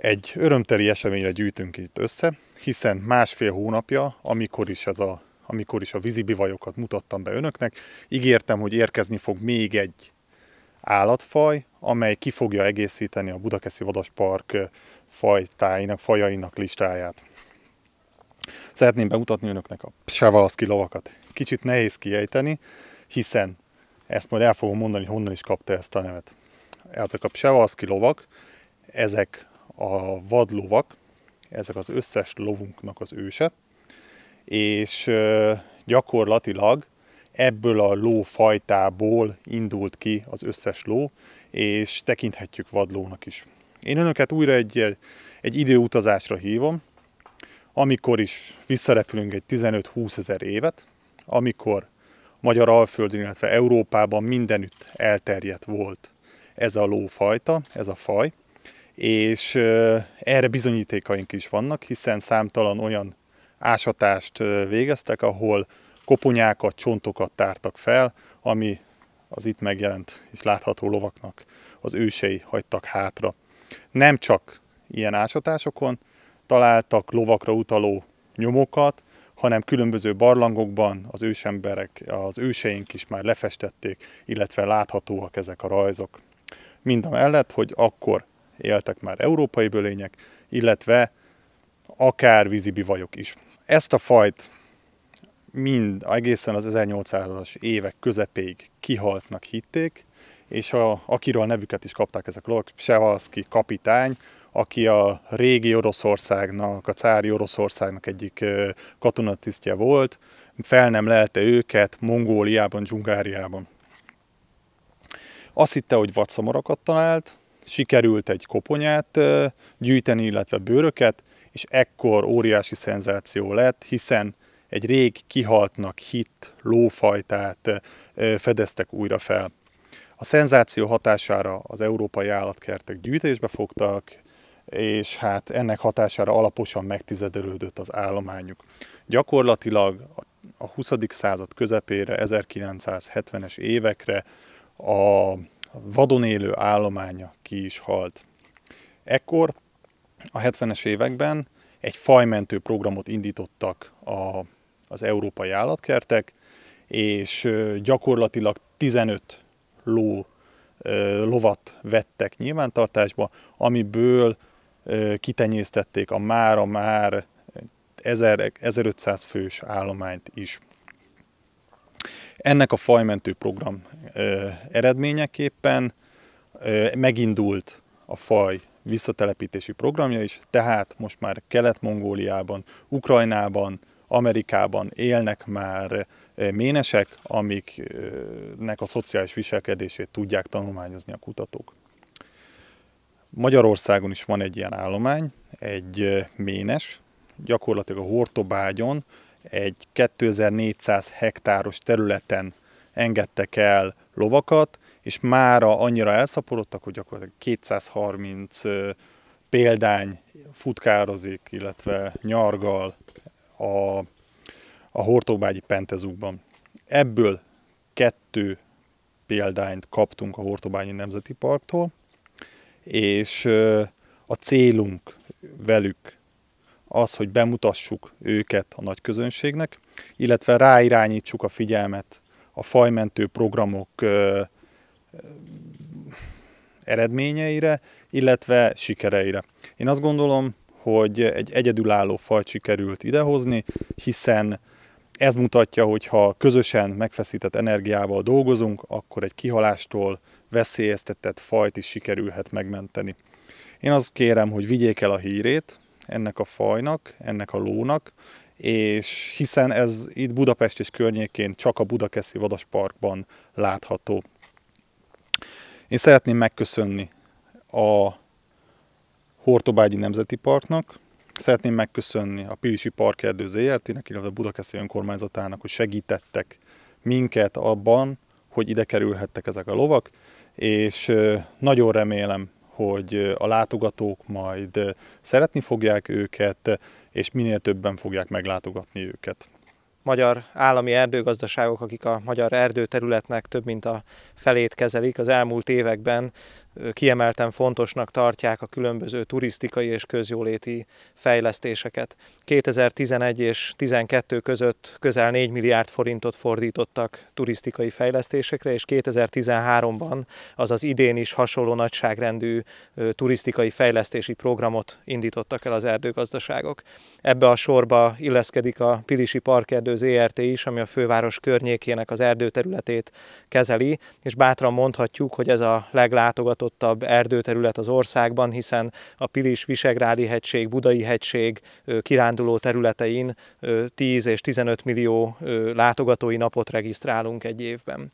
Egy örömteli eseményre gyűjtünk itt össze, hiszen másfél hónapja, amikor is ez a amikor is a vízibivajokat mutattam be önöknek, ígértem, hogy érkezni fog még egy állatfaj, amely ki fogja egészíteni a Budakeszi Vadaspark fajtáinak, fajainak listáját. Szeretném bemutatni önöknek a psevalszki lovakat. Kicsit nehéz kiejteni, hiszen ezt majd el fogom mondani, honnan is kapta ezt a nevet. Ezek a psevalszki lovak, ezek a vadlovak, ezek az összes lovunknak az őse, és gyakorlatilag ebből a lófajtából indult ki az összes ló, és tekinthetjük vadlónak is. Én önöket újra egy, egy időutazásra hívom, amikor is visszarepülünk egy 15-20 ezer évet, amikor Magyar Alföldön, illetve Európában mindenütt elterjedt volt ez a lófajta, ez a faj, és erre bizonyítékaink is vannak, hiszen számtalan olyan ásatást végeztek, ahol koponyákat, csontokat tártak fel, ami az itt megjelent és látható lovaknak az ősei hagytak hátra. Nem csak ilyen ásatásokon találtak lovakra utaló nyomokat, hanem különböző barlangokban az ősemberek, az őseink is már lefestették, illetve láthatóak ezek a rajzok. Mind a mellett, hogy akkor éltek már európai bölények, illetve akár vízibivajok is. Ezt a fajt mind egészen az 1800-as évek közepéig kihaltnak hitték, és a, akiről nevüket is kapták ezek a lovak, kapitány, aki a régi Oroszországnak, a cári Oroszországnak egyik katonatisztje volt, fel nem lelte őket Mongóliában, Dzsungáriában. Azt hitte, hogy vadszamarakat talált, sikerült egy koponyát gyűjteni, illetve bőröket, és ekkor óriási szenzáció lett, hiszen egy rég kihaltnak hit lófajtát fedeztek újra fel. A szenzáció hatására az európai állatkertek gyűjtésbe fogtak, és hát ennek hatására alaposan megtizedelődött az állományuk. Gyakorlatilag a 20. század közepére, 1970-es évekre a a vadon élő állománya ki is halt. Ekkor a 70-es években egy fajmentő programot indítottak a, az európai állatkertek, és gyakorlatilag 15 ló lovat vettek nyilvántartásba, amiből kitenyésztették a mára már 1500 fős állományt is. Ennek a fajmentő program eredményeképpen megindult a faj visszatelepítési programja is, tehát most már Kelet-Mongóliában, Ukrajnában, Amerikában élnek már ménesek, amiknek a szociális viselkedését tudják tanulmányozni a kutatók. Magyarországon is van egy ilyen állomány, egy ménes, gyakorlatilag a Hortobágyon egy 2400 hektáros területen engedtek el lovakat, és mára annyira elszaporodtak, hogy gyakorlatilag 230 példány futkározik, illetve nyargal a, a Hortobágyi pentezúkban. Ebből kettő példányt kaptunk a Hortobányi Nemzeti Parktól, és a célunk velük az, hogy bemutassuk őket a nagy közönségnek, illetve ráirányítsuk a figyelmet a fajmentő programok eredményeire, illetve sikereire. Én azt gondolom, hogy egy egyedülálló faj sikerült idehozni, hiszen ez mutatja, hogy ha közösen megfeszített energiával dolgozunk, akkor egy kihalástól veszélyeztetett fajt is sikerülhet megmenteni. Én azt kérem, hogy vigyék el a hírét, ennek a fajnak, ennek a lónak, és hiszen ez itt Budapest és környékén csak a Budakeszi Vadasparkban látható. Én szeretném megköszönni a Hortobágyi Nemzeti Parknak, szeretném megköszönni a Pirisi Parkerdő ZRT-nek, illetve a Budakeszi Önkormányzatának, hogy segítettek minket abban, hogy ide kerülhettek ezek a lovak, és nagyon remélem, hogy a látogatók majd szeretni fogják őket, és minél többen fogják meglátogatni őket magyar állami erdőgazdaságok, akik a magyar erdőterületnek több mint a felét kezelik, az elmúlt években kiemelten fontosnak tartják a különböző turisztikai és közjóléti fejlesztéseket. 2011 és 2012 között közel 4 milliárd forintot fordítottak turisztikai fejlesztésekre, és 2013-ban, azaz idén is hasonló nagyságrendű turisztikai fejlesztési programot indítottak el az erdőgazdaságok. Ebbe a sorba illeszkedik a Pilisi Parkerdő ZRT is, ami a főváros környékének az erdőterületét kezeli, és bátran mondhatjuk, hogy ez a leglátogatottabb leggazdasztottabb erdőterület az országban, hiszen a Pilis, Visegrádi hegység, Budai hegység kiránduló területein 10 és 15 millió látogatói napot regisztrálunk egy évben.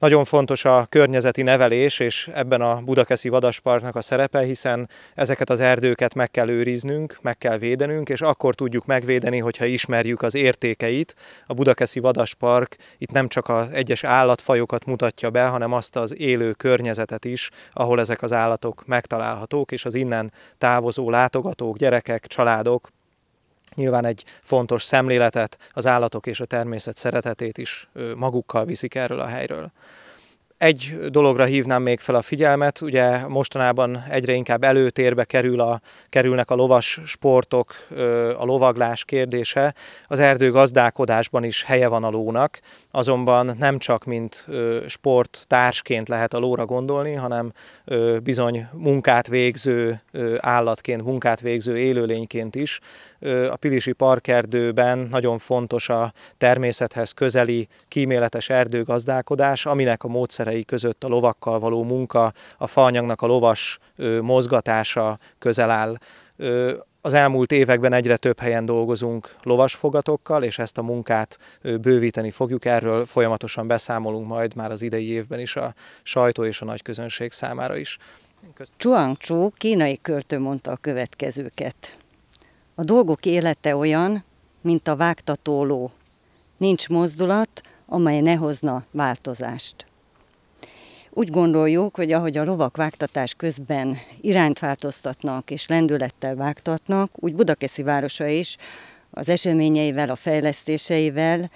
Nagyon fontos a környezeti nevelés, és ebben a Budakeszi Vadasparknak a szerepe, hiszen ezeket az erdőket meg kell őriznünk, meg kell védenünk, és akkor tudjuk megvédeni, hogyha ismerjük az értékeit. A Budakeszi Vadaspark itt nem csak az egyes állatfajokat mutatja be, hanem azt az élő környezetet is, ahol ezek az állatok megtalálhatók, és az innen távozó látogatók, gyerekek, családok nyilván egy fontos szemléletet, az állatok és a természet szeretetét is magukkal viszik erről a helyről. Egy dologra hívnám még fel a figyelmet, ugye mostanában egyre inkább előtérbe kerül a, kerülnek a lovas sportok, a lovaglás kérdése. Az erdőgazdálkodásban is helye van a lónak, azonban nem csak mint sport társként lehet a lóra gondolni, hanem bizony munkát végző állatként, munkát végző élőlényként is. A Pilisi parkerdőben nagyon fontos a természethez közeli kíméletes erdőgazdálkodás, aminek a módszere teherei között a lovakkal való munka, a faanyagnak a lovas mozgatása közel áll. Az elmúlt években egyre több helyen dolgozunk lovasfogatokkal, és ezt a munkát bővíteni fogjuk. Erről folyamatosan beszámolunk majd már az idei évben is a sajtó és a nagy közönség számára is. Chuang Chu kínai költő mondta a következőket. A dolgok élete olyan, mint a vágtató ló. Nincs mozdulat, amely ne hozna változást. Úgy gondoljuk, hogy ahogy a lovak vágtatás közben irányt változtatnak és lendülettel vágtatnak, úgy Budakeszi városa is az eseményeivel, a fejlesztéseivel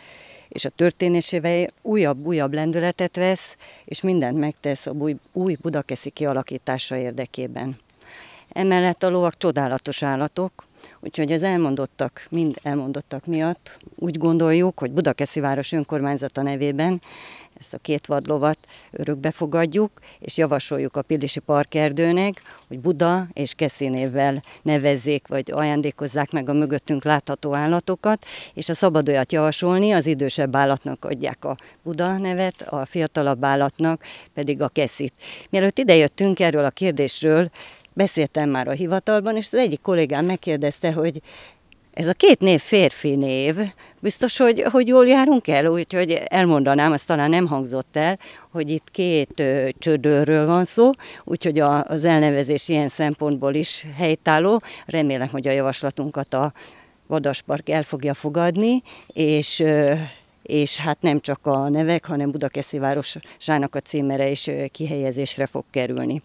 és a történésével újabb-újabb lendületet vesz, és mindent megtesz a új, új budakeszi kialakítása érdekében. Emellett a lovak csodálatos állatok, úgyhogy az elmondottak, mind elmondottak miatt úgy gondoljuk, hogy Budakeszi város önkormányzata nevében ezt a két vadlovat örökbe fogadjuk, és javasoljuk a Pilisi Parkerdőnek, hogy Buda és Keszinévvel nevezzék, vagy ajándékozzák meg a mögöttünk látható állatokat, és a szabad olyat javasolni, az idősebb állatnak adják a Buda nevet, a fiatalabb állatnak pedig a Keszit. Mielőtt idejöttünk erről a kérdésről, beszéltem már a hivatalban, és az egyik kollégám megkérdezte, hogy ez a két név férfi név, biztos, hogy, hogy jól járunk el, úgyhogy elmondanám, azt talán nem hangzott el, hogy itt két ö, csödörről van szó, úgyhogy a, az elnevezés ilyen szempontból is helytálló. Remélem, hogy a javaslatunkat a Vadaspark el fogja fogadni, és ö, és hát nem csak a nevek, hanem Budakeszi városának a címere és kihelyezésre fog kerülni.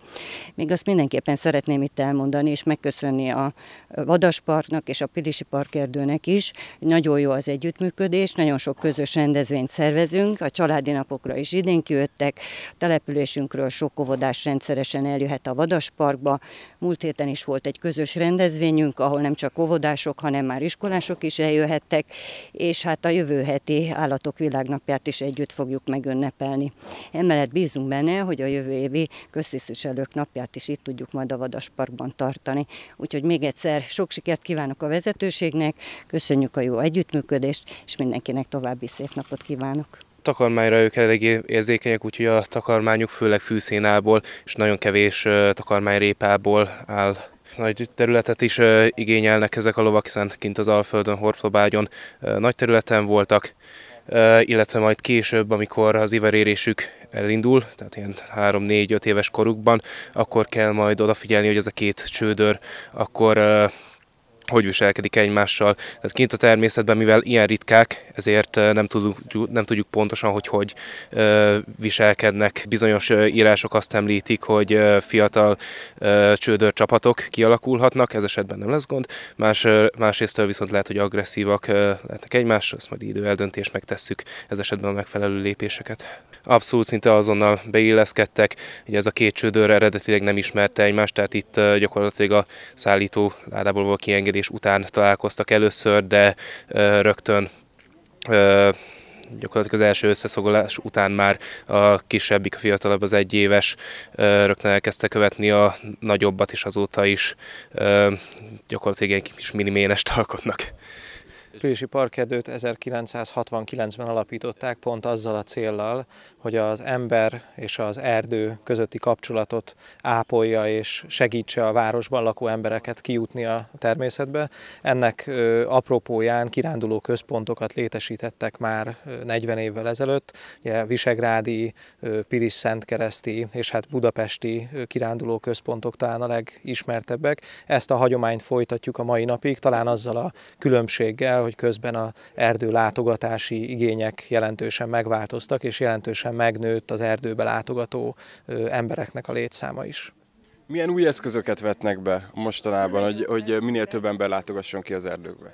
Még azt mindenképpen szeretném itt elmondani, és megköszönni a Vadasparknak és a Pilisi Parkerdőnek is. Nagyon jó az együttműködés, nagyon sok közös rendezvényt szervezünk, a családi napokra is idén kijöttek, a településünkről sok óvodás rendszeresen eljöhet a Vadasparkba. Múlt héten is volt egy közös rendezvényünk, ahol nem csak óvodások, hanem már iskolások is eljöhettek, és hát a jövő heti Állatok Világnapját is együtt fogjuk megünnepelni. Emellett bízunk benne, hogy a jövő évi köztisztviselők napját is itt tudjuk majd a Vadasparkban tartani. Úgyhogy még egyszer sok sikert kívánok a vezetőségnek, köszönjük a jó együttműködést, és mindenkinek további szép napot kívánok! takarmányra ők eléggé érzékenyek, úgyhogy a takarmányuk főleg fűszénából és nagyon kevés takarmányrépából áll. Nagy területet is igényelnek ezek a lovak, hiszen kint az Alföldön, Horflobágyon nagy területen voltak, illetve majd később, amikor az iverérésük elindul, tehát ilyen 3-4-5 éves korukban, akkor kell majd odafigyelni, hogy ez a két csődör akkor hogy viselkedik egymással. Tehát kint a természetben, mivel ilyen ritkák, ezért nem tudjuk, nem tudjuk pontosan, hogy hogy viselkednek. Bizonyos írások azt említik, hogy fiatal csődör csapatok kialakulhatnak, ez esetben nem lesz gond. Más, másrésztől viszont lehet, hogy agresszívak lehetnek egymásra, ezt majd idő eldöntés megtesszük ez esetben a megfelelő lépéseket. Abszolút szinte azonnal beilleszkedtek, ugye ez a két csődör eredetileg nem ismerte egymást, tehát itt gyakorlatilag a szállító ládából kiengedi szerződés után találkoztak először, de rögtön gyakorlatilag az első összeszogolás után már a kisebbik, a fiatalabb, az egyéves rögtön elkezdte követni a nagyobbat, és azóta is gyakorlatilag egy kis miniménest alkotnak. Pilisi Parkedőt 1969-ben alapították pont azzal a céllal, hogy az ember és az erdő közötti kapcsolatot ápolja és segítse a városban lakó embereket kijutni a természetbe. Ennek apropóján kiránduló központokat létesítettek már 40 évvel ezelőtt, ugye Visegrádi, Piris Szentkereszti és hát budapesti kiránduló központok talán a legismertebbek. Ezt a hagyományt folytatjuk a mai napig, talán azzal a különbséggel, el, hogy közben a erdő látogatási igények jelentősen megváltoztak, és jelentősen megnőtt az erdőbe látogató embereknek a létszáma is. Milyen új eszközöket vetnek be mostanában, hogy, hogy minél több ember látogasson ki az erdőkbe?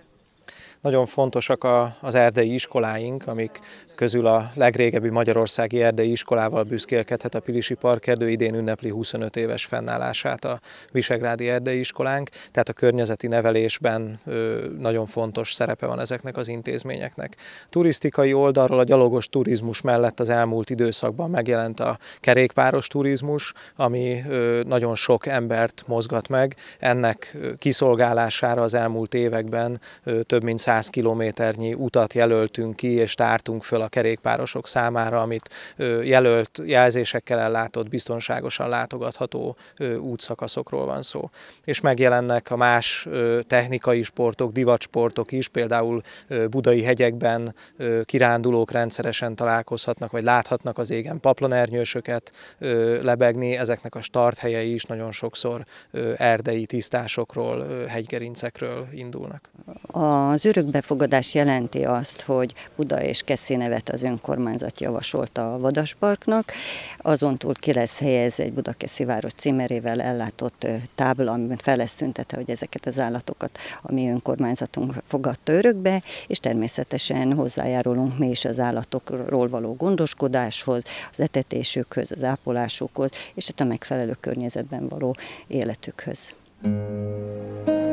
Nagyon fontosak a, az erdei iskoláink, amik közül a legrégebbi magyarországi erdei iskolával büszkélkedhet a Pilisi Parkerdő, idén ünnepli 25 éves fennállását a Visegrádi erdei iskolánk, tehát a környezeti nevelésben nagyon fontos szerepe van ezeknek az intézményeknek. Turisztikai oldalról a gyalogos turizmus mellett az elmúlt időszakban megjelent a kerékpáros turizmus, ami nagyon sok embert mozgat meg. Ennek kiszolgálására az elmúlt években több mint 100 100 kilométernyi utat jelöltünk ki, és tártunk föl a kerékpárosok számára, amit jelölt jelzésekkel ellátott, biztonságosan látogatható útszakaszokról van szó. És megjelennek a más technikai sportok, divatsportok is, például budai hegyekben kirándulók rendszeresen találkozhatnak, vagy láthatnak az égen paplanernyősöket lebegni, ezeknek a start helyei is nagyon sokszor erdei tisztásokról, hegygerincekről indulnak. Az örök Örökbefogadás jelenti azt, hogy Buda és Keszi nevet az önkormányzat javasolta a Vadasparknak, azon túl ki lesz helyez egy Budakeszi város címerével ellátott tábla, amiben fel lesz tüntete, hogy ezeket az állatokat a mi önkormányzatunk fogadta örökbe, és természetesen hozzájárulunk mi is az állatokról való gondoskodáshoz, az etetésükhöz, az ápolásukhoz, és hát a megfelelő környezetben való életükhöz. Thank you.